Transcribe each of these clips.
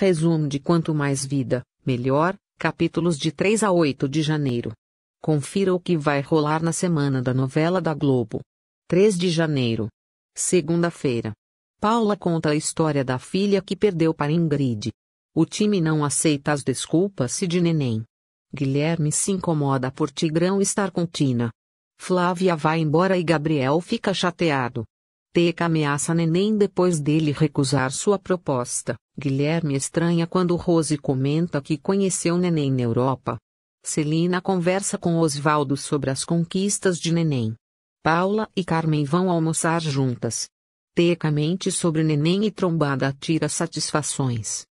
Resumo de Quanto Mais Vida, Melhor, capítulos de 3 a 8 de janeiro. Confira o que vai rolar na semana da novela da Globo. 3 de janeiro. Segunda-feira. Paula conta a história da filha que perdeu para Ingrid. O time não aceita as desculpas de neném. Guilherme se incomoda por Tigrão estar com Tina. Flávia vai embora e Gabriel fica chateado. Teca ameaça neném depois dele recusar sua proposta. Guilherme estranha quando Rose comenta que conheceu Neném na Europa. Celina conversa com Osvaldo sobre as conquistas de Neném. Paula e Carmen vão almoçar juntas. Teca mente sobre Neném e trombada tira satisfações.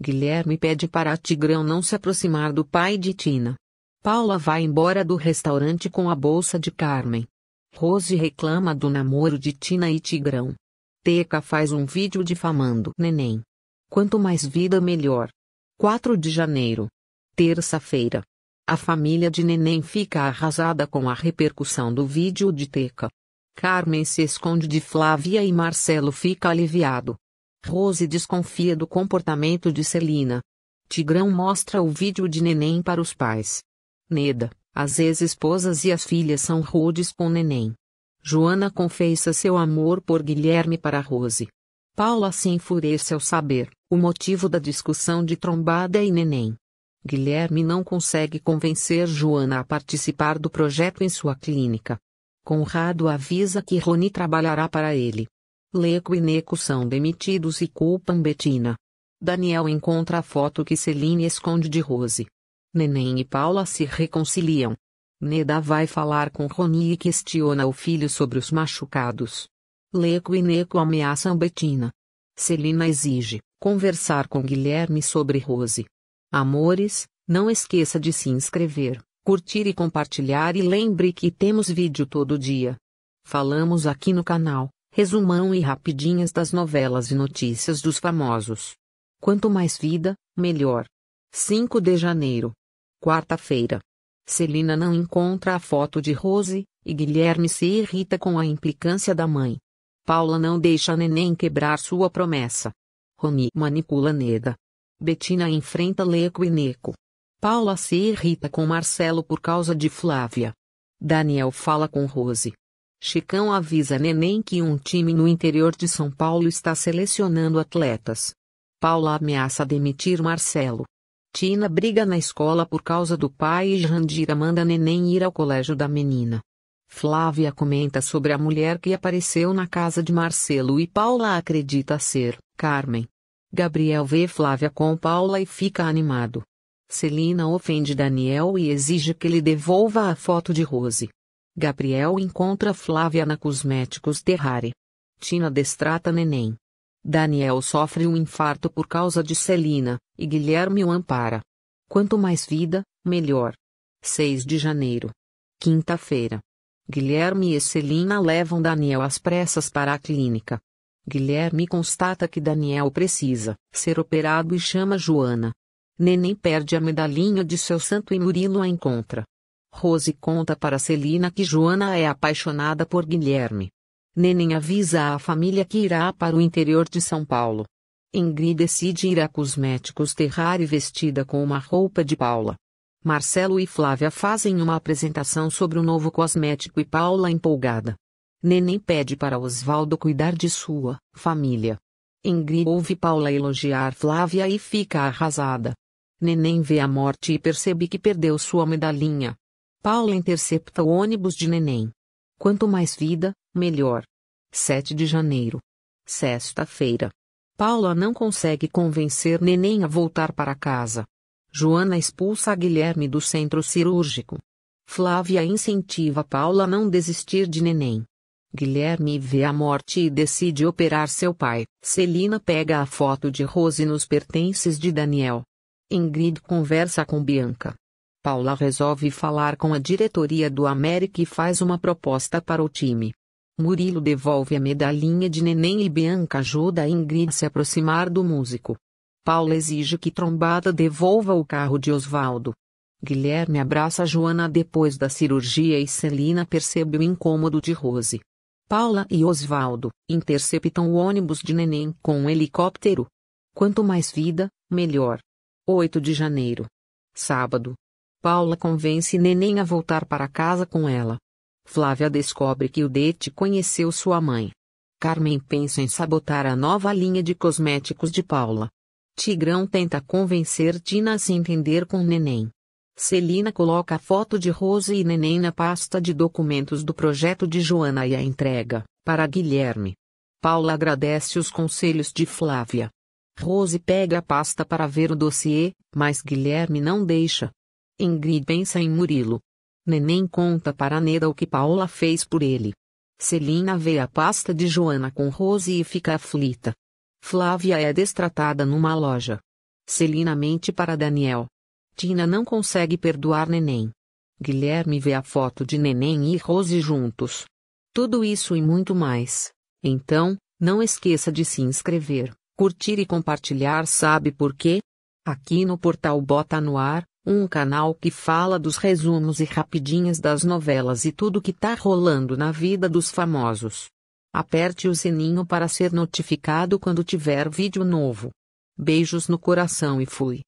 Guilherme pede para Tigrão não se aproximar do pai de Tina. Paula vai embora do restaurante com a bolsa de Carmen. Rose reclama do namoro de Tina e Tigrão. Teca faz um vídeo difamando Neném. Quanto mais vida, melhor. 4 de janeiro. Terça-feira. A família de neném fica arrasada com a repercussão do vídeo de Teca. Carmen se esconde de Flávia e Marcelo fica aliviado. Rose desconfia do comportamento de Celina. Tigrão mostra o vídeo de neném para os pais. Neda, as ex-esposas e as filhas são rudes com neném. Joana confessa seu amor por Guilherme para Rose. Paula se assim enfurece ao saber o motivo da discussão de trombada e neném. Guilherme não consegue convencer Joana a participar do projeto em sua clínica. Conrado avisa que Rony trabalhará para ele. Leco e Neco são demitidos e culpam Betina. Daniel encontra a foto que Celine esconde de Rose. Neném e Paula se reconciliam. Neda vai falar com Rony e questiona o filho sobre os machucados. Leco e Neco ameaçam Betina. Celina exige conversar com Guilherme sobre Rose. Amores, não esqueça de se inscrever, curtir e compartilhar e lembre que temos vídeo todo dia. Falamos aqui no canal, resumão e rapidinhas das novelas e notícias dos famosos. Quanto mais vida, melhor. 5 de janeiro. Quarta-feira. Celina não encontra a foto de Rose, e Guilherme se irrita com a implicância da mãe. Paula não deixa neném quebrar sua promessa. Rony manipula Neda. Betina enfrenta Leco e Neco. Paula se irrita com Marcelo por causa de Flávia. Daniel fala com Rose. Chicão avisa Neném que um time no interior de São Paulo está selecionando atletas. Paula ameaça demitir Marcelo. Tina briga na escola por causa do pai e Jandira manda Neném ir ao colégio da menina. Flávia comenta sobre a mulher que apareceu na casa de Marcelo e Paula acredita ser Carmen. Gabriel vê Flávia com Paula e fica animado. Celina ofende Daniel e exige que ele devolva a foto de Rose. Gabriel encontra Flávia na Cosméticos Terrari. Tina destrata neném. Daniel sofre um infarto por causa de Celina, e Guilherme o ampara. Quanto mais vida, melhor. 6 de janeiro. Quinta-feira. Guilherme e Celina levam Daniel às pressas para a clínica. Guilherme constata que Daniel precisa ser operado e chama Joana. Neném perde a medalhinha de seu santo e Murilo a encontra. Rose conta para Celina que Joana é apaixonada por Guilherme. Neném avisa à família que irá para o interior de São Paulo. Ingrid decide ir a cosméticos terrar e vestida com uma roupa de Paula. Marcelo e Flávia fazem uma apresentação sobre o novo cosmético e Paula empolgada. Neném pede para Osvaldo cuidar de sua família. Ingrid ouve Paula elogiar Flávia e fica arrasada. Neném vê a morte e percebe que perdeu sua medalhinha. Paula intercepta o ônibus de Neném. Quanto mais vida, melhor. 7 de janeiro. Sexta-feira. Paula não consegue convencer Neném a voltar para casa. Joana expulsa Guilherme do centro cirúrgico. Flávia incentiva Paula a não desistir de neném. Guilherme vê a morte e decide operar seu pai. Celina pega a foto de Rose nos pertences de Daniel. Ingrid conversa com Bianca. Paula resolve falar com a diretoria do América e faz uma proposta para o time. Murilo devolve a medalhinha de neném e Bianca ajuda Ingrid a se aproximar do músico. Paula exige que Trombada devolva o carro de Osvaldo. Guilherme abraça Joana depois da cirurgia e Celina percebe o incômodo de Rose. Paula e Osvaldo interceptam o ônibus de neném com um helicóptero. Quanto mais vida, melhor. 8 de janeiro. Sábado. Paula convence neném a voltar para casa com ela. Flávia descobre que o Dete conheceu sua mãe. Carmen pensa em sabotar a nova linha de cosméticos de Paula. Tigrão tenta convencer Tina a se entender com Neném. Celina coloca a foto de Rose e Neném na pasta de documentos do projeto de Joana e a entrega, para Guilherme. Paula agradece os conselhos de Flávia. Rose pega a pasta para ver o dossiê, mas Guilherme não deixa. Ingrid pensa em Murilo. Neném conta para Neda o que Paula fez por ele. Celina vê a pasta de Joana com Rose e fica aflita. Flávia é destratada numa loja. Celina mente para Daniel. Tina não consegue perdoar Neném. Guilherme vê a foto de Neném e Rose juntos. Tudo isso e muito mais. Então, não esqueça de se inscrever, curtir e compartilhar, sabe por quê? Aqui no portal Bota no Ar, um canal que fala dos resumos e rapidinhas das novelas e tudo que tá rolando na vida dos famosos. Aperte o sininho para ser notificado quando tiver vídeo novo. Beijos no coração e fui.